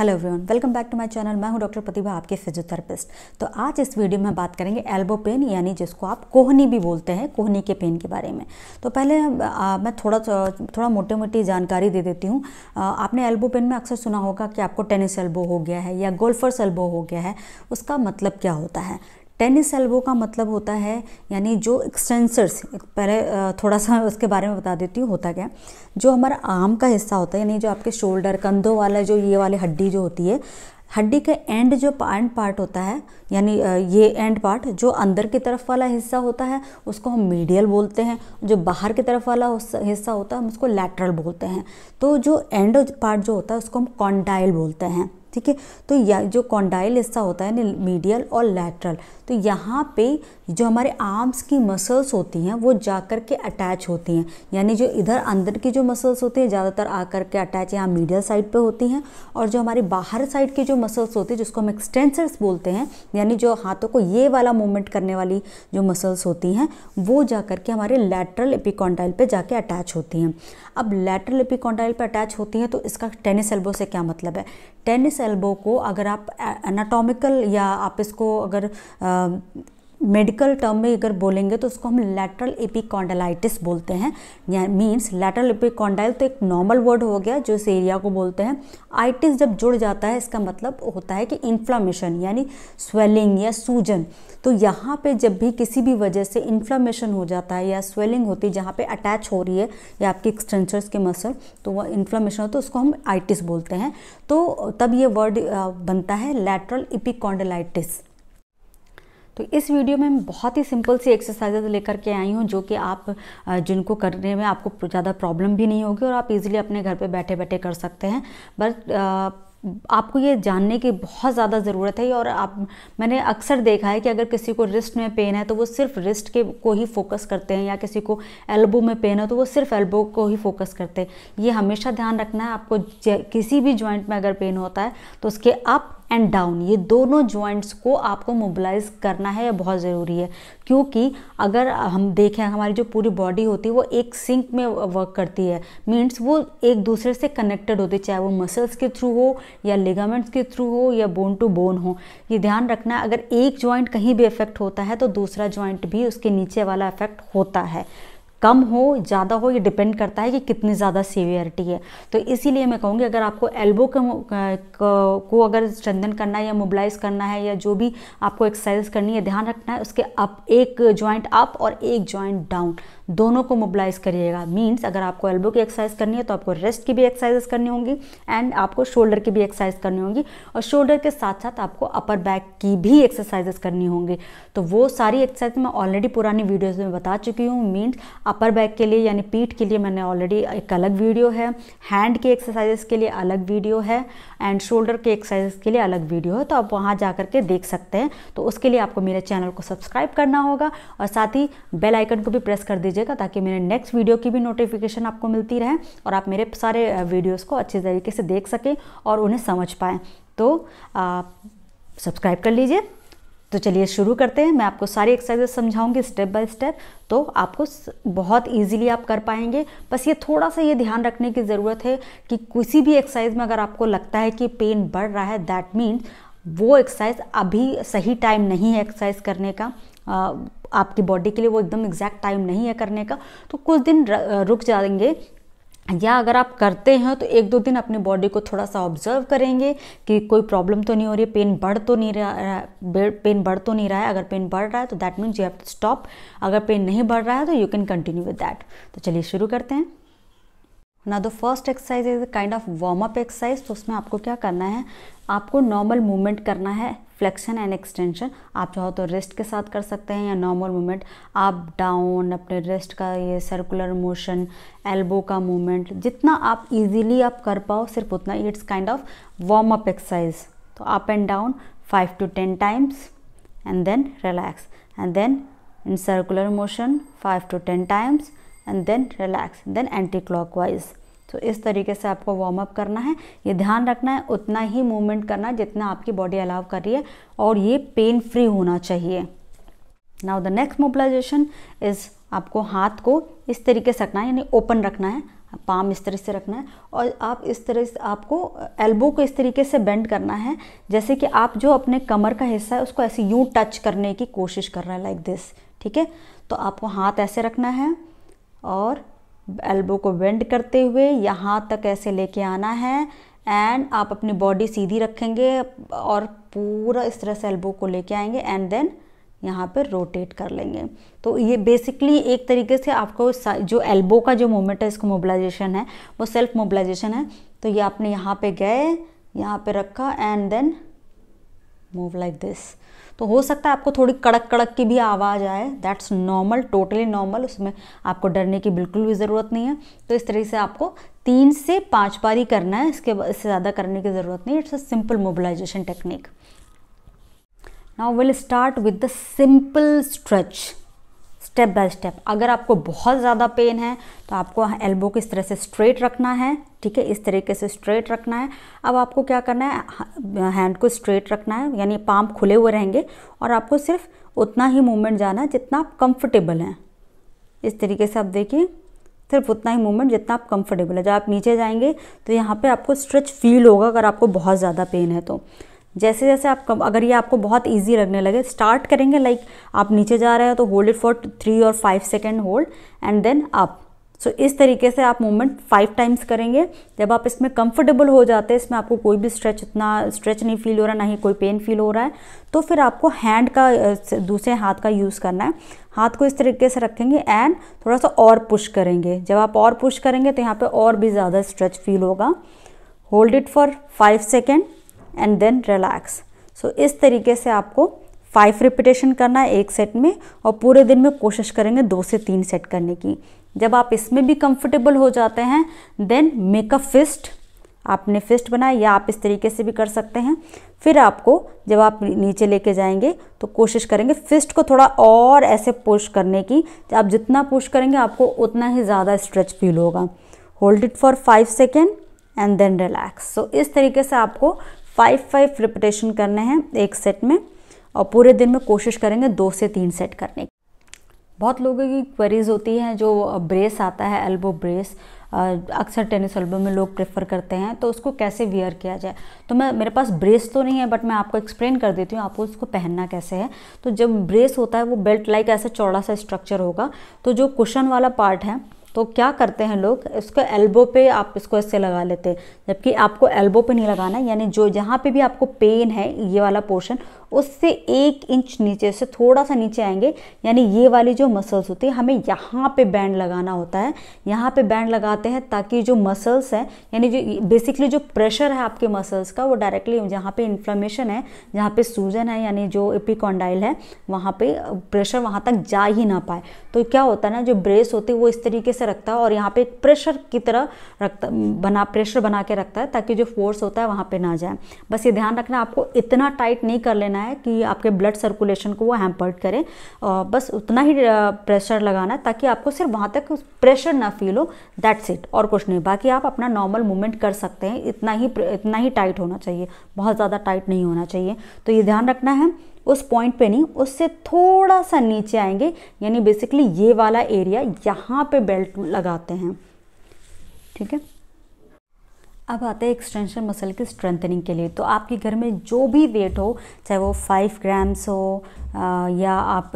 Hello everyone welcome back to my channel मैं हूं doctor प्रतिभा आपके फिजियोथेरेपिस्ट तो आज इस वीडियो में बात करेंगे एल्बो पेन यानी जिसको आप कोहनी भी बोलते हैं कोहनी के पेन के बारे में तो पहले आ, मैं थोड़ा थोड़ा मोटे मोटी जानकारी दे देती हूँ आपने एल्बो पेन में अक्सर सुना होगा कि आपको टेनिस एल्बो हो गया है या गोल्फर्स एल्बो हो गया है उसका मतलब क्या होता है टेनिस एल्बो का मतलब होता है यानी जो एक्सटेंसर्स पहले थोड़ा सा उसके बारे में बता देती हूँ होता क्या जो हमारा आर्म का हिस्सा होता है यानी जो आपके शोल्डर कंधों वाला जो ये वाली हड्डी जो होती है हड्डी का एंड जो एंड पार्ट होता है यानी ये एंड पार्ट जो अंदर की तरफ वाला हिस्सा होता है उसको हम मीडियल बोलते हैं जो बाहर की तरफ वाला हिस्सा होता है हम उसको लैटरल बोलते हैं तो जो एंड पार्ट जो होता है उसको हम कॉन्डाइल बोलते हैं ठीक है तो यह जो कॉन्डाइल हिस्सा होता है मीडियल और लैटरल तो यहाँ पे जो हमारे आर्म्स की मसल्स होती हैं वो जा कर के अटैच होती हैं यानी जो इधर अंदर की जो मसल्स होती हैं ज़्यादातर आकर के अटैच यहाँ मीडियल साइड पे होती हैं और जो हमारी बाहर साइड की जो मसल्स होती है जिसको हम एक्सटेंसर्स बोलते हैं यानी जो हाथों को ये वाला मूवमेंट करने वाली जो मसल्स होती हैं वो जा कर के हमारे लेटरल एपिकॉन्डाइल पर जाके अटैच होती हैं अब लेटरल एपिकॉन्डाइल पर अटैच होती हैं तो इसका टेनिस एल्बो से क्या मतलब है टेनिस एल्बो को अगर आप एनाटॉमिकल या आप इसको अगर मेडिकल टर्म में अगर बोलेंगे तो उसको हम लैटरल एपिकॉन्डलाइटिस बोलते हैं या मीन्स लैटरल एपिकॉन्डाइल तो एक नॉर्मल वर्ड हो गया जो इस एरिया को बोलते हैं आइटिस जब जुड़ जाता है इसका मतलब होता है कि इन्फ्लामेशन यानी स्वेलिंग या सूजन तो यहाँ पे जब भी किसी भी वजह से इन्फ्लामेशन हो जाता है या स्वेलिंग होती है जहाँ पे अटैच हो रही है या आपके एक्सटेंचर्स के मसल तो वह इन्फ्लामेशन होता तो उसको हम आइटिस बोलते हैं तो तब ये वर्ड बनता है लेटरल इपिकॉन्डलाइटिस तो इस वीडियो में मैं बहुत ही सिंपल सी एक्सरसाइजेज लेकर के आई हूँ जो कि आप जिनको करने में आपको ज़्यादा प्रॉब्लम भी नहीं होगी और आप इजीली अपने घर पे बैठे बैठे कर सकते हैं बट आपको ये जानने की बहुत ज़्यादा ज़रूरत है और आप मैंने अक्सर देखा है कि अगर किसी को रिस्ट में पेन है तो वो सिर्फ रिस्ट के को ही फोकस करते हैं या किसी को एल्बो में पेन है तो वो सिर्फ एल्बो को ही फोकस करते हैं ये हमेशा ध्यान रखना है आपको किसी भी जॉइंट में अगर पेन होता है तो उसके अप एंड डाउन ये दोनों जॉइंट्स को आपको मोबिलाइज करना है बहुत ज़रूरी है क्योंकि अगर हम देखें हमारी जो पूरी बॉडी होती है वो एक सिंक में वर्क करती है मीन्स वो एक दूसरे से कनेक्टेड होती है चाहे वो मसल्स के थ्रू हो या लिगामेंट्स के थ्रू हो या बोन टू बोन हो ये ध्यान रखना है अगर एक जॉइंट कहीं भी इफेक्ट होता है तो दूसरा ज्वाइंट भी उसके नीचे वाला इफेक्ट होता है कम हो ज़्यादा हो ये डिपेंड करता है कि कितनी ज़्यादा सीवियरिटी है तो इसीलिए मैं कहूँगी अगर आपको एल्बो के को अगर स्ट्रेंथन करना है या मोबिलाइज करना है या जो भी आपको एक्सरसाइज करनी है ध्यान रखना है उसके अप एक ज्वाइंट अप और एक ज्वाइंट डाउन दोनों को मोबिलाइज करिएगा मीन्स अगर आपको एल्बो की एक्सरसाइज करनी है तो आपको रेस्ट की भी एक्सरसाइजेस करनी होंगी एंड आपको शोल्डर की भी एक्सरसाइज करनी होगी और शोल्डर के साथ साथ आपको अपर बैक की भी एक्सरसाइजेस करनी होंगी तो वो सारी एक्सरसाइज मैं ऑलरेडी पुरानी वीडियोज़ में बता चुकी हूँ मीन्स अपर बैक के लिए यानी पीठ के लिए मैंने ऑलरेडी एक अलग वीडियो है हैंड की एक्सरसाइजेस के लिए अलग वीडियो है एंड शोल्डर के एक्सरसाइजेस के लिए अलग वीडियो है तो आप वहाँ जा करके देख सकते हैं तो उसके लिए आपको मेरे चैनल को सब्सक्राइब करना होगा और साथ ही बेल आइकन को भी प्रेस कर दीजिए दीजिएगा ताकि मेरे नेक्स्ट वीडियो की भी नोटिफिकेशन आपको मिलती रहे और आप मेरे सारे वीडियोज़ को अच्छे तरीके से देख सकें और उन्हें समझ पाएँ तो सब्सक्राइब कर लीजिए तो चलिए शुरू करते हैं मैं आपको सारी एक्सरसाइजेस समझाऊंगी स्टेप बाय स्टेप तो आपको बहुत इजीली आप कर पाएंगे बस ये थोड़ा सा ये ध्यान रखने की ज़रूरत है कि किसी भी एक्सरसाइज में अगर आपको लगता है कि पेन बढ़ रहा है दैट मीन्स वो एक्सरसाइज अभी सही टाइम नहीं है एक्सरसाइज करने का आ, आपकी बॉडी के लिए वो एकदम एग्जैक्ट टाइम नहीं है करने का तो कुछ दिन रुक जाएंगे या अगर आप करते हैं तो एक दो दिन अपने बॉडी को थोड़ा सा ऑब्जर्व करेंगे कि कोई प्रॉब्लम तो नहीं हो रही है पेन बढ़ तो नहीं रहा पेन बढ़ तो नहीं रहा है अगर पेन बढ़ रहा है तो that means you have to stop अगर पेन नहीं बढ़ रहा है तो you can continue with that तो चलिए शुरू करते हैं ना the first exercise is kind of warm up exercise तो उसमें आपको क्या करना है आपको नॉर्मल मूवमेंट करना है फ्लेक्शन एंड एक्सटेंशन आप चाहो तो रेस्ट के साथ कर सकते हैं या नॉर्मल मूवमेंट अप डाउन अपने रेस्ट का ये सर्कुलर मोशन एल्बो का मूवमेंट जितना आप इजीली आप कर पाओ सिर्फ उतना it's kind of warm up exercise तो up and down five to ten times and then relax and then circular motion five to ten times and then relax then anticlockwise तो इस तरीके से आपको warm up करना है ये ध्यान रखना है उतना ही मूवमेंट करना है जितना आपकी बॉडी अलाव कर रही है और ये पेन फ्री होना चाहिए now the next mobilisation is आपको हाथ को इस तरीके से रखना है यानी ओपन रखना है पाम इस तरह से रखना है और आप इस तरह से आपको एल्बो को इस तरीके से बेंड करना है जैसे कि आप जो अपने कमर का हिस्सा है उसको ऐसे यूँ टच करने की कोशिश कर रहा है लाइक दिस ठीक है तो आपको हाथ ऐसे रखना है और एल्बो को बेंड करते हुए यहाँ तक ऐसे लेके आना है एंड आप अपनी बॉडी सीधी रखेंगे और पूरा इस तरह से एल्बो को लेके आएंगे एंड देन यहाँ पर रोटेट कर लेंगे तो ये बेसिकली एक तरीके से आपको जो एल्बो का जो मोमेंट है इसको मोबिलाइजेशन है वो सेल्फ मोबिलाइजेशन है तो ये आपने यहाँ पे गए यहाँ पे रखा and then move like this तो हो सकता है आपको थोड़ी कड़क कड़क की भी आवाज़ आए दैट्स नॉर्मल टोटली नॉर्मल उसमें आपको डरने की बिल्कुल भी ज़रूरत नहीं है तो इस तरीके से आपको तीन से पाँच बारी करना है इसके इससे ज़्यादा करने की ज़रूरत नहीं it's a simple mobilisation technique now will start with the simple stretch step by step अगर आपको बहुत ज़्यादा पेन है तो आपको एल्बो को इस तरह से स्ट्रेट रखना है ठीक है इस तरीके से स्ट्रेट रखना है अब आपको क्या करना है हैंड को स्ट्रेट रखना है यानी पाम खुले हुए रहेंगे और आपको सिर्फ उतना ही मूवमेंट जाना है जितना आप कंफर्टेबल हैं इस तरीके से आप देखिए सिर्फ उतना ही मूवमेंट जितना आप कंफर्टेबल है जब आप नीचे जाएंगे तो यहाँ पे आपको स्ट्रेच फील होगा अगर आपको बहुत ज़्यादा पेन है तो जैसे जैसे आप कम अगर ये आपको बहुत इजी लगने लगे स्टार्ट करेंगे लाइक like, आप नीचे जा रहे हो तो होल्ड इट फॉर थ्री और five second hold and then up so so, इस तरीके से आप मूवमेंट फाइव टाइम्स करेंगे जब आप इसमें कंफर्टेबल हो जाते हैं इसमें आपको कोई भी स्ट्रेच इतना स्ट्रेच नहीं फील हो रहा ना ही कोई पेन फील हो रहा है तो फिर आपको हैंड का दूसरे हाथ का यूज़ करना है हाथ को इस तरीके से रखेंगे एंड थोड़ा सा और पुश करेंगे जब आप और पुश करेंगे तो यहाँ पर और भी ज़्यादा स्ट्रेच फील होगा hold it for five second and then relax so इस तरीके से आपको फाइव रिपीटेशन करना है एक सेट में और पूरे दिन में कोशिश करेंगे दो से तीन सेट करने की जब आप इसमें भी कंफर्टेबल हो जाते हैं देन मेक अ फिस्ट आपने फिस्ट बनाया या आप इस तरीके से भी कर सकते हैं फिर आपको जब आप नीचे लेके जाएंगे तो कोशिश करेंगे फिस्ट को थोड़ा और ऐसे पुश करने की आप जितना पुश करेंगे आपको उतना ही ज़्यादा स्ट्रेच फील होगा hold it for five second and then relax so इस तरीके से आपको फाइव फाइव रिपीटेशन करने हैं एक सेट में और पूरे दिन में कोशिश करेंगे दो से तीन सेट करने की बहुत लोगों की क्वेरीज होती हैं जो ब्रेस आता है एल्बो ब्रेस अक्सर टेनिस एल्बो में लोग प्रेफर करते हैं तो उसको कैसे वियर किया जाए तो मैं मेरे पास ब्रेस तो नहीं है बट मैं आपको एक्सप्लेन कर देती हूँ आपको उसको पहनना कैसे है तो जब ब्रेस होता है वो बेल्ट लाइक ऐसा चौड़ा सा स्ट्रक्चर होगा तो जो कुशन वाला पार्ट है तो क्या करते हैं लोग इसको एल्बो पे आप इसको ऐसे लगा लेते हैं जबकि आपको एल्बो पे नहीं लगाना है यानी जो जहाँ पे भी आपको पेन है ये वाला पोर्शन उससे एक इंच नीचे से थोड़ा सा नीचे आएंगे यानी ये वाली जो मसल्स होती है हमें यहाँ पे बैंड लगाना होता है यहाँ पे बैंड लगाते हैं ताकि जो मसल्स हैं यानी जो बेसिकली जो प्रेशर है आपके मसल्स का वो डायरेक्टली जहाँ पे इन्फ्लामेशन है जहाँ पे सूजन है यानी जो एपिकॉन्डाइल है वहाँ पे प्रेशर वहाँ तक जा ही ना पाए तो क्या होता है ना जो ब्रेस होती है वो इस तरीके से से रखता है और यहाँ पे प्रेशर की तरह रखता बना प्रेशर बना के रखता है ताकि जो फोर्स होता है वहाँ पे ना जाए बस ये ध्यान रखना आपको इतना टाइट नहीं कर लेना है कि आपके ब्लड सर्कुलेशन को वो हैम्पर्ड करें और बस उतना ही प्रेशर लगाना है ताकि आपको सिर्फ वहाँ तक प्रेशर ना फील हो दैट्स इट और कुछ नहीं बाकी आप अपना नॉर्मल मूवमेंट कर सकते हैं इतना ही इतना ही टाइट होना चाहिए बहुत ज़्यादा टाइट नहीं होना चाहिए तो ये ध्यान रखना है उस पॉइंट पे नहीं उससे थोड़ा सा नीचे आएंगे यानी बेसिकली ये वाला एरिया यहाँ पे बेल्ट लगाते हैं ठीक है अब आते हैं एक्सटेंशन मसल की स्ट्रेंथनिंग के लिए तो आपके घर में जो भी वेट हो चाहे वो फाइव ग्राम्स हो या आप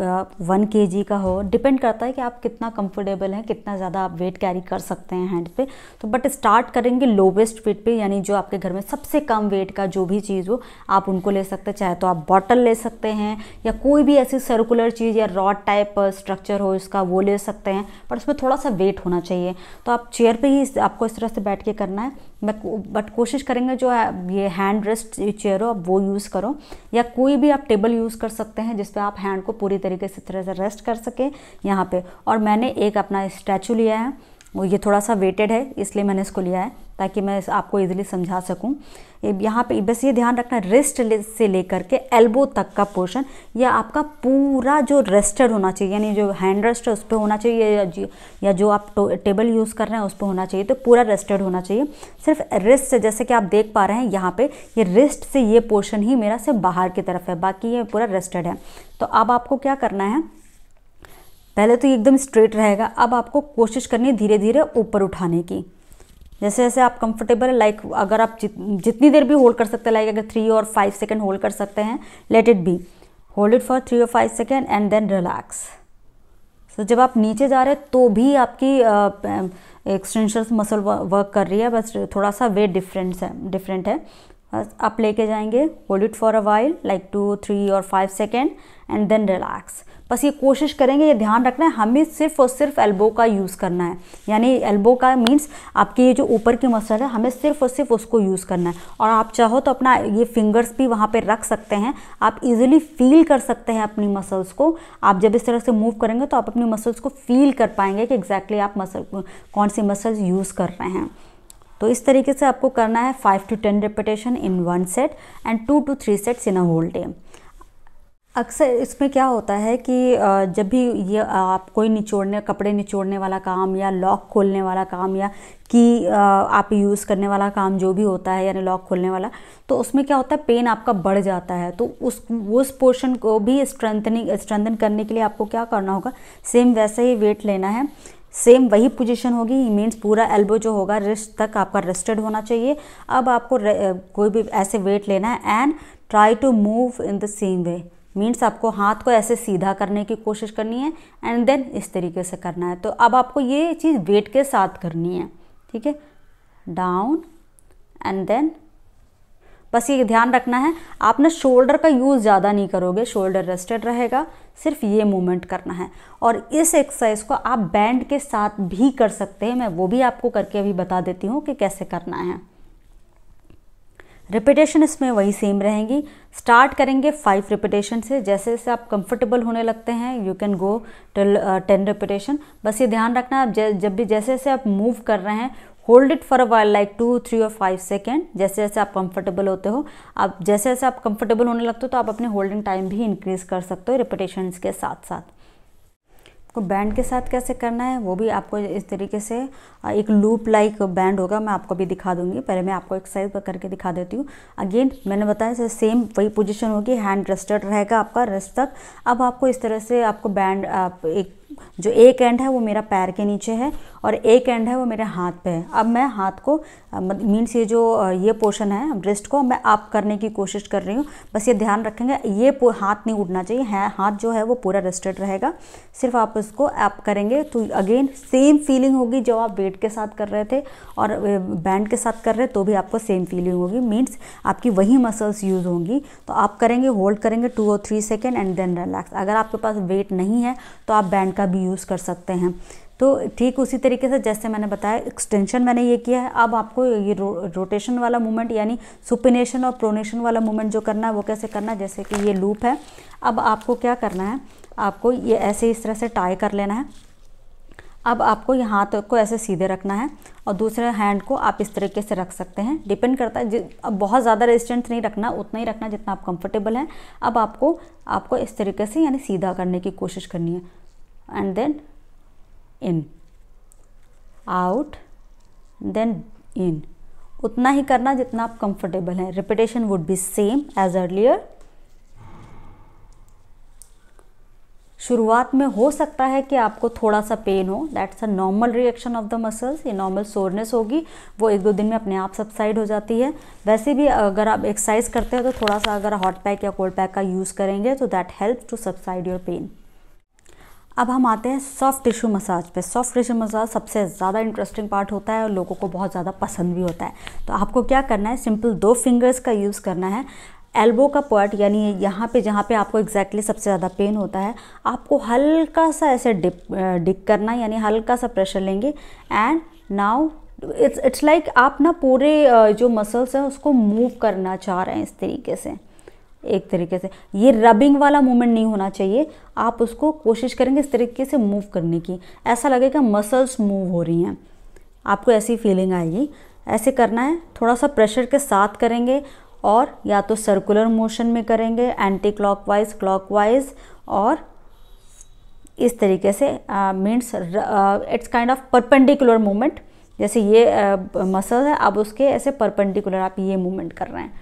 वन के जी का हो डिपेंड करता है कि आप कितना कंफर्टेबल हैं कितना ज़्यादा आप वेट कैरी कर सकते हैं हैंड पे तो बट स्टार्ट करेंगे लोवेस्ट वेट पे यानी जो आपके घर में सबसे कम वेट का जो भी चीज़ हो आप उनको ले सकते हैं चाहे तो आप बॉटल ले सकते हैं या कोई भी ऐसी सर्कुलर चीज़ या रॉड टाइप स्ट्रक्चर हो इसका वो ले सकते हैं पर उसमें थोड़ा सा वेट होना चाहिए तो आप चेयर पर ही आपको इस तरह से बैठ के करना है बट कोशिश करेंगे जो ये हैंड रेस्ट चेयर हो आप वो यूज़ करो या कोई भी आप टेबल यूज़ कर सकते हैं जिस पर आप हैंड को पूरी तरीके से तरह से रेस्ट कर सकें यहाँ पे और मैंने एक अपना स्टैचू लिया है वो ये थोड़ा सा वेटेड है इसलिए मैंने इसको लिया है ताकि मैं आपको इजीली समझा सकूं यहाँ पे बस ये ध्यान रखना रिस्ट से लेकर के एल्बो तक का पोर्शन या आपका पूरा जो रेस्टेड होना चाहिए यानी जो हैंड रेस्ट है उस पर होना चाहिए या जो आप टेबल यूज़ कर रहे हैं उस पर होना चाहिए तो पूरा रेस्टेड होना चाहिए सिर्फ रिस्ट जैसे कि आप देख पा रहे हैं यहाँ पर ये रिस्ट से ये पोर्शन ही मेरा सिर्फ बाहर की तरफ है बाकी ये पूरा रेस्टेड है तो अब आपको क्या करना है पहले तो एकदम स्ट्रेट रहेगा अब आपको कोशिश करनी है धीरे धीरे ऊपर उठाने की जैसे जैसे आप कंफर्टेबल है लाइक अगर आप जित, जितनी देर भी होल्ड कर सकते हैं लाइक अगर थ्री और फाइव सेकेंड होल्ड कर सकते हैं let it be hold it for three और five second and then relax so जब आप नीचे जा रहे हैं तो भी आपकी एक्सटेंशन मसल वर्क कर रही है बस थोड़ा सा वेट डिफरेंस है डिफरेंट है बस आप लेके जाएंगे hold it for a while like two three और five second and then relax बस ये कोशिश करेंगे ये ध्यान रखना है हमें सिर्फ और सिर्फ एल्बो का यूज़ करना है यानी एल्बो का मीन्स आपके ये जो ऊपर की मसल है हमें सिर्फ और सिर्फ उसको यूज़ करना है और आप चाहो तो अपना ये फिंगर्स भी वहाँ पर रख सकते हैं आप इजीली फील कर सकते हैं अपनी मसल्स को आप जब इस तरह से मूव करेंगे तो आप अपनी मसल्स को फील कर पाएंगे कि एग्जैक्टली आप मसल कौन सी मसल्स यूज़ कर रहे हैं तो इस तरीके से आपको करना है five to ten repetition in one set and two to three sets in a whole day अक्सर इसमें क्या होता है कि जब भी ये आप कोई निचोड़ने कपड़े निचोड़ने वाला काम या लॉक खोलने वाला काम या कि आप यूज़ करने वाला काम जो भी होता है यानी लॉक खोलने वाला तो उसमें क्या होता है पेन आपका बढ़ जाता है तो उस उस पोर्शन को भी स्ट्रेंथनिंग स्ट्रेंथन करने के लिए आपको क्या करना होगा सेम वैसे ही वेट लेना है सेम वही पोजीशन होगी मीन्स पूरा एल्बो जो होगा रिस्ट तक आपका रेस्टेड होना चाहिए अब आपको कोई भी ऐसे वेट लेना है and try to move in the same way means आपको हाथ को ऐसे सीधा करने की कोशिश करनी है एंड देन इस तरीके से करना है तो अब आपको ये चीज़ वेट के साथ करनी है ठीक है डाउन एंड देन बस ये ध्यान रखना है आप ना शोल्डर का यूज़ ज़्यादा नहीं करोगे शोल्डर रेस्टेड रहेगा सिर्फ ये मूवमेंट करना है और इस एक्सरसाइज को आप बैंड के साथ भी कर सकते हैं मैं वो भी आपको करके अभी बता देती हूँ कि कैसे करना है रिपीटेशन इसमें वही सेम रहेंगी स्टार्ट करेंगे फाइव रिपीटेशन से जैसे जैसे आप कंफर्टेबल होने लगते हैं you can go till ten repetition बस ये ध्यान रखना आप जब भी जैसे जैसे आप मूव कर रहे हैं hold it for a while like two three और फाइव सेकेंड जैसे जैसे आप कंफर्टेबल होते हो आप जैसे जैसे आप कंफर्टेबल होने लगते हो तो आप अपने होल्डिंग टाइम भी इंक्रीज़ कर सकते हो रिपीटेशन के साथ साथ को बैंड के साथ कैसे करना है वो भी आपको इस तरीके से एक लूप लाइक बैंड होगा मैं आपको भी दिखा दूंगी पहले मैं आपको एक्सरसाइज करके दिखा देती हूँ अगेन मैंने बताया से सेम वही पोजीशन होगी हैंड रेस्टेड रहेगा आपका रेस्ट तक अब आपको इस तरह से आपको बैंड आप एक जो एक एंड है वो मेरा पैर के नीचे है और एक एंड है वो मेरे हाथ पे है अब मैं हाथ को मीन्स ये जो ये पोर्शन है ब्रेस्ट को मैं अप करने की कोशिश कर रही हूँ बस ये ध्यान रखेंगे ये हाथ नहीं उठना चाहिए है हाथ जो है वो पूरा रेस्टेड रहेगा सिर्फ आप इसको अप करेंगे तो अगेन सेम फीलिंग होगी जब आप वेट के साथ कर रहे थे और बैंड के साथ कर रहे तो भी आपको सेम फीलिंग होगी मीन्स आपकी वही मसल्स यूज़ होंगी तो आप करेंगे होल्ड करेंगे टू और three second and then relax अगर आपके पास वेट नहीं है तो आप बैंड का का भी यूज़ कर सकते हैं तो ठीक उसी तरीके से जैसे मैंने बताया एक्सटेंशन मैंने ये किया है अब आपको ये रो, रोटेशन वाला मूवमेंट यानी सुपिनेशन और प्रोनेशन वाला मूवमेंट जो करना है वो कैसे करना है जैसे कि ये लूप है अब आपको क्या करना है आपको ये ऐसे इस तरह से टाई कर लेना है अब आपको ये हाथ को ऐसे सीधे रखना है और दूसरे हैंड को आप इस तरीके से रख सकते हैं डिपेंड करता है अब बहुत ज़्यादा रेजिस्टेंस नहीं रखना उतना ही रखना जितना आप कंफर्टेबल हैं अब आपको आपको इस तरीके से यानी सीधा करने की कोशिश करनी है and then in out then in उतना ही करना जितना आप कंफर्टेबल हैं repetition would be same as earlier शुरुआत में हो सकता है कि आपको थोड़ा सा पेन हो that's a normal reaction of the muscles ये नॉर्मल सोरनेस होगी वो एक दो दिन में अपने आप सबसाइड हो जाती है वैसे भी अगर आप एक्सरसाइज करते हो तो थोड़ा सा अगर हॉट पैक या कोल्ड पैक का यूज़ करेंगे तो that help to subside your pain अब हम आते हैं सॉफ्ट टिश्यू मसाज पे सॉफ्ट टिश्यू मसाज सबसे ज़्यादा इंटरेस्टिंग पार्ट होता है और लोगों को बहुत ज़्यादा पसंद भी होता है तो आपको क्या करना है सिंपल दो फिंगर्स का यूज़ करना है एल्बो का पॉइंट यानी यहाँ पे जहाँ पे आपको एग्जैक्टली exactly सबसे ज़्यादा पेन होता है आपको हल्का सा ऐसे डिप डिक करना यानी हल्का सा प्रेशर लेंगे and now it's it's like आप ना पूरे जो मसल्स हैं उसको मूव करना चाह रहे हैं इस तरीके से एक तरीके से ये रबिंग वाला मूवमेंट नहीं होना चाहिए आप उसको कोशिश करेंगे इस तरीके से मूव करने की ऐसा लगेगा मसल्स मूव हो रही हैं आपको ऐसी फीलिंग आएगी ऐसे करना है थोड़ा सा प्रेशर के साथ करेंगे और या तो सर्कुलर मोशन में करेंगे एंटी क्लॉकवाइज क्लॉकवाइज और इस तरीके से means it's kind of perpendicular movement जैसे ये मसल uh, है अब उसके ऐसे परपेंडिकुलर आप ये मूवमेंट कर रहे हैं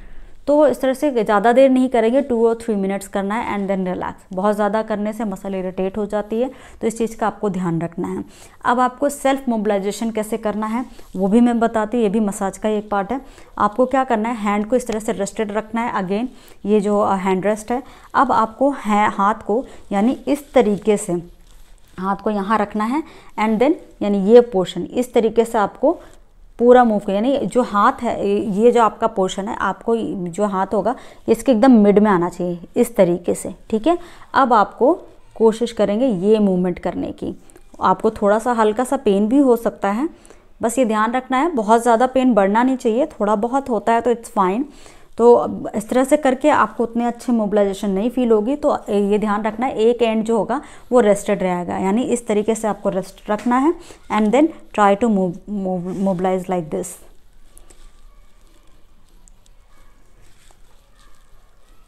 तो इस तरह से ज़्यादा देर नहीं करेंगे टू और थ्री मिनट्स करना है एंड देन रिलैक्स बहुत ज़्यादा करने से मसल इरिटेट हो जाती है तो इस चीज़ का आपको ध्यान रखना है अब आपको सेल्फ मोबिलाइजेशन कैसे करना है वो भी मैं बताती हूँ ये भी मसाज का एक पार्ट है आपको क्या करना है हैंड को इस तरह से रेस्टेड रखना है अगेन ये जो हैंड रेस्ट है अब आपको है हाथ को यानी इस तरीके से हाथ को यहाँ रखना है एंड देन यानी ये पोर्शन इस तरीके से आपको पूरा मूव करें यानी जो हाथ है ये जो आपका पोर्शन है आपको जो हाथ होगा इसके एकदम मिड में आना चाहिए इस तरीके से ठीक है अब आपको कोशिश करेंगे ये मूवमेंट करने की आपको थोड़ा सा हल्का सा पेन भी हो सकता है बस ये ध्यान रखना है बहुत ज़्यादा पेन बढ़ना नहीं चाहिए थोड़ा बहुत होता है तो इट्स फाइन तो इस तरह से करके आपको उतने अच्छे मोबिलाइजेशन नहीं फील होगी तो ये ध्यान रखना है एक एंड जो होगा वो रेस्टेड रहेगा यानी इस तरीके से आपको रेस्ट रखना है and then try to move mobilise like this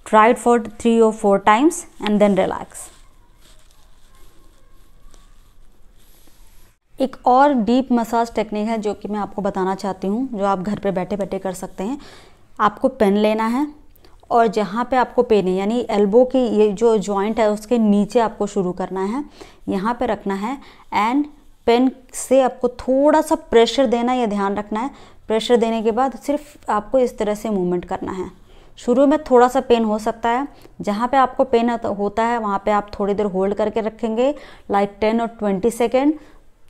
try it for 3 or 4 times and then एक और डीप मसाज टेक्निक है जो कि मैं आपको बताना चाहती हूँ जो आप घर पर बैठे बैठे कर सकते हैं आपको पेन लेना है और जहाँ पे आपको पेन है यानी एल्बो की ये जो जॉइंट है उसके नीचे आपको शुरू करना है यहाँ पे रखना है एंड पेन से आपको थोड़ा सा प्रेशर देना ये ध्यान रखना है प्रेशर देने के बाद सिर्फ आपको इस तरह से मूवमेंट करना है शुरू में थोड़ा सा पेन हो सकता है जहाँ पे आपको पेन होता है वहाँ पे आप थोड़ी देर होल्ड करके रखेंगे लाइक टेन और ट्वेंटी सेकेंड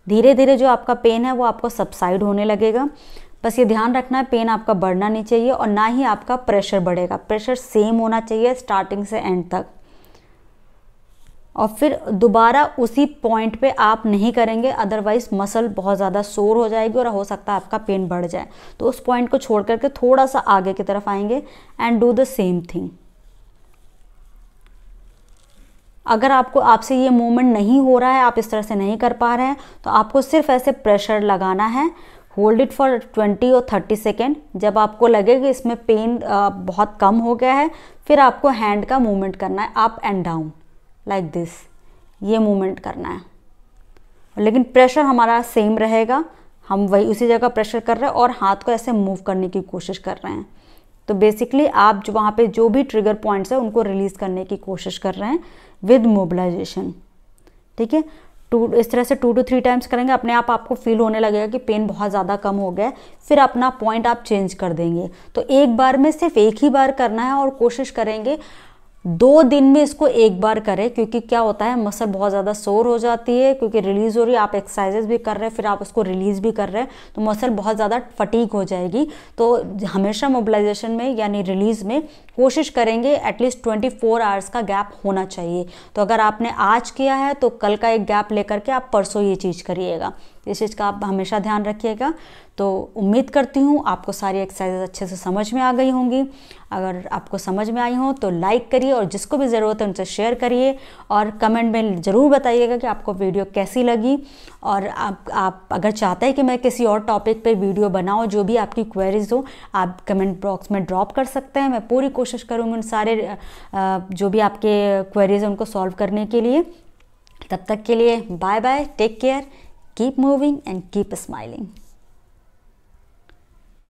धीरे धीरे जो आपका पेन है वो आपको सबसाइड होने लगेगा बस ये ध्यान रखना है पेन आपका बढ़ना नहीं चाहिए और ना ही आपका प्रेशर बढ़ेगा प्रेशर सेम होना चाहिए स्टार्टिंग से एंड तक और फिर दोबारा उसी पॉइंट पे आप नहीं करेंगे अदरवाइज मसल बहुत ज़्यादा सोर हो जाएगी और हो सकता है आपका पेन बढ़ जाए तो उस पॉइंट को छोड़ करके थोड़ा सा आगे की तरफ आएंगे and do the same thing अगर आपको आपसे ये मूवमेंट नहीं हो रहा है आप इस तरह से नहीं कर पा रहे हैं तो आपको सिर्फ ऐसे प्रेशर लगाना है होल्ड इट फॉर 20 और 30 सेकेंड जब आपको लगे कि इसमें पेन बहुत कम हो गया है फिर आपको हैंड का मूवमेंट करना है up and down like this ये मूवमेंट करना है लेकिन प्रेशर हमारा सेम रहेगा हम वही उसी जगह प्रेशर कर रहे हैं और हाथ को ऐसे मूव करने की कोशिश कर रहे हैं तो बेसिकली आप जो वहाँ पे जो भी ट्रिगर पॉइंट्स हैं उनको रिलीज़ करने की कोशिश कर रहे हैं विद मोबिलाइजेशन ठीक है टू इस तरह से टू टू थ्री टाइम्स करेंगे अपने आप आपको फील होने लगेगा कि पेन बहुत ज़्यादा कम हो गया है फिर अपना पॉइंट आप चेंज कर देंगे तो एक बार में सिर्फ एक ही बार करना है और कोशिश करेंगे दो दिन में इसको एक बार करें क्योंकि क्या होता है मसल बहुत ज़्यादा सोर हो जाती है क्योंकि रिलीज़ हो रही है आप एक्सरसाइजेज भी कर रहे हैं फिर आप उसको रिलीज़ भी कर रहे हैं तो मसल बहुत ज़्यादा फटीक हो जाएगी तो हमेशा मोबिलाइजेशन में यानी रिलीज़ में कोशिश करेंगे एटलीस्ट 24 फोर आवर्स का गैप होना चाहिए तो अगर आपने आज किया है तो कल का एक गैप लेकर के आप परसों ये चीज़ करिएगा इस चीज़ का आप हमेशा ध्यान रखिएगा तो उम्मीद करती हूँ आपको सारी एक्सरसाइज अच्छे से समझ में आ गई होंगी अगर आपको समझ में आई हो तो लाइक करिए और जिसको भी ज़रूरत है उनसे शेयर करिए और कमेंट में ज़रूर बताइएगा कि आपको वीडियो कैसी लगी और आप आप अगर चाहते हैं कि मैं किसी और टॉपिक पे वीडियो बनाऊँ जो भी आपकी क्वेरीज हो आप कमेंट बॉक्स में ड्रॉप कर सकते हैं मैं पूरी कोशिश करूँगी उन सारे जो भी आपके क्वेरीज हैं उनको सॉल्व करने के लिए तब तक के लिए bye bye take care Keep moving and keep smiling.